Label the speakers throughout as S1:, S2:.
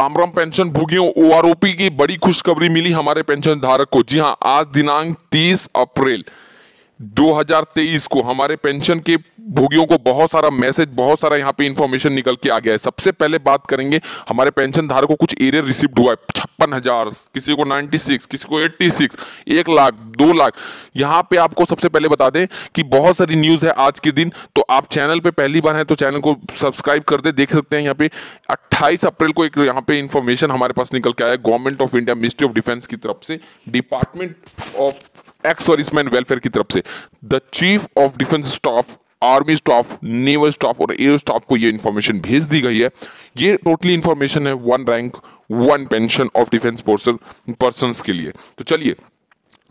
S1: Ram Ram pension भोगियों O R O P की बड़ी खुशखबरी मिली हमारे पेंशन धारक को जी हाँ आज दिनांक 30 अप्रैल 2023 को हमारे पेंशन के भोगियों को बहुत सारा मैसेज बहुत सारा यहाँ पे इन्फॉर्मेशन निकल के आ गया है सबसे पहले बात करेंगे हमारे पेंशन धारक को कुछ एरियर रिसिप्ट हुआ है छप्पन हजार किसी को 96 किसी को 86 एक लाख दो लाख यहाँ पे आपको सबसे पहले बता दें कि बहुत सारी न्यूज़ है आज के दिन तो आप चैनल पे पहली बार है तो चैनल को सब्सक्राइब कर दे देख सकते हैं यहाँ पे 28 अप्रैल को एक यहाँ पे इन्फॉर्मेशन हमारे पास निकल के आया government of India ministry of defence की तरफ से department of ex serviceman welfare की तरफ से the chief of defence staff army staff naval staff और एयर स्टाफ को ये इन्फॉर्मेशन भेज दी गई है ये टोटली इन्फॉर्मेशन है one rank one pension of defence force person के लिए तो चलिए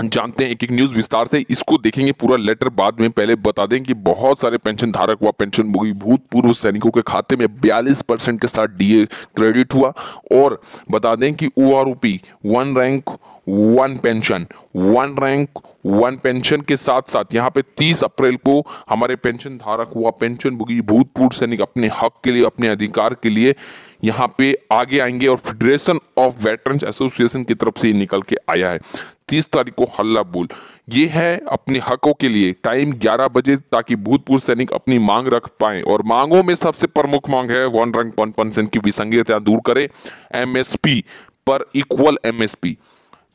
S1: जानते हैं एक एक न्यूज़ विस्तार से इसको देखेंगे पूरा लेटर बाद में पहले बता दें कि बहुत सारे पेंशन धारक व पेंशन भोगी भूतपूर्व सैनिकों के खाते में 42 परसेंट के साथ डीए क्रेडिट हुआ और बता दें कि O R one rank one pension one rank one pension के साथ साथ यहाँ पे 30 अप्रैल को हमारे पेंशन धारक हुआ पेंशन भोगी भूतपूर्व सैनिक अपने हक के लिए अपने अधिकार के लिए यहाँ पे आगे आएंगे और फेडरेशन ऑफ वेटरन्स एसोसिएशन की तरफ से निकल के आया है तीस तारीख को हल्ला बोल ये है अपने हकों के लिए टाइम ग्यारह बजे ताकि भूतपूर्व सैनिक अपनी मांग रख पाए और मांगों में सबसे प्रमुख मांग है वन रंग वन पंसन की विसंगतियां दूर करे एमएसपी पर इक्वल एमएसपी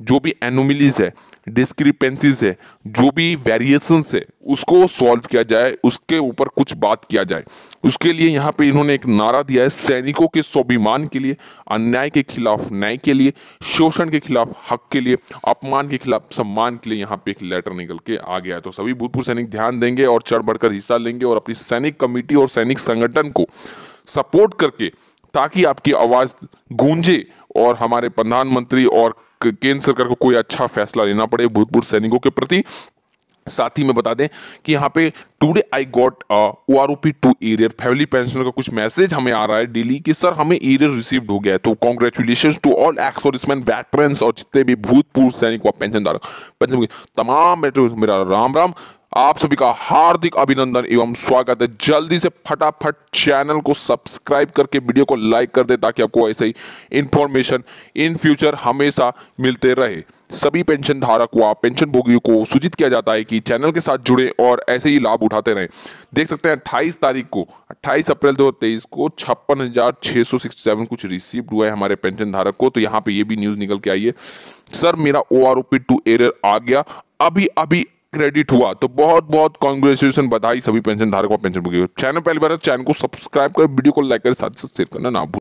S1: जो भी एनोमिलीज है डिस्क्रिपेंसीज है जो भी वेरिएशंस है उसको सॉल्व किया जाए उसके ऊपर कुछ बात किया जाए उसके लिए यहाँ पे इन्होंने एक नारा दिया है सैनिकों के स्वाभिमान के लिए अन्याय के खिलाफ न्याय के लिए शोषण के खिलाफ हक के लिए अपमान के खिलाफ सम्मान के लिए यहाँ पे एक लेटर निकल के आ गया है तो सभी भूतपूर्व सैनिक ध्यान देंगे और चढ़ बढ़कर हिस्सा लेंगे और अपनी सैनिक कमेटी और सैनिक संगठन को सपोर्ट करके ताकि आपकी आवाज़ गूंजे और हमारे प्रधानमंत्री और केंद्र सरकार को कोई अच्छा फैसला लेना पड़े भूतपूर्व सैनिकों के प्रति साथ ही में बता दें कि यहाँ पे today I got O R O P two arrear family pension का कुछ मैसेज हमें आ रहा है डेली कि सर हमें एरियर रिसीव्ड हो गया है तो कॉन्ग्रेचुलेशन टू ऑल एक्सोरिसमैन सर्विसमैन वेटरन्स और जितने भी भूतपूर्व सैनिक व पेंशन धारक पेंशन तमाम मेरा राम राम आप सभी का हार्दिक अभिनंदन एवं स्वागत है जल्दी से फटाफट चैनल को सब्सक्राइब करके वीडियो को लाइक कर दे ताकि आपको ऐसे ही इन्फॉर्मेशन इन फ्यूचर हमेशा मिलते रहे सभी पेंशन धारक व पेंशन भोगियों को सूचित किया जाता है कि चैनल के साथ जुड़े और ऐसे ही लाभ उठाते रहे देख सकते हैं अट्ठाईस तारीख को अट्ठाईस अप्रैल दो को छप्पन हजार सौ सेवन कुछ रिसीव हुआ है हमारे पेंशन धारक को तो यहाँ पे ये भी न्यूज़ निकल के आई है सर मेरा O R O P two आ गया अभी अभी क्रेडिट हुआ तो बहुत बहुत कॉन्ग्रेचुलेशन बधाई सभी पेंशन धारकों पेंशन चैनल पहली बार चैनल को सब्सक्राइब कर वीडियो को लाइक कर साथ साथ शेयर करना ना भूल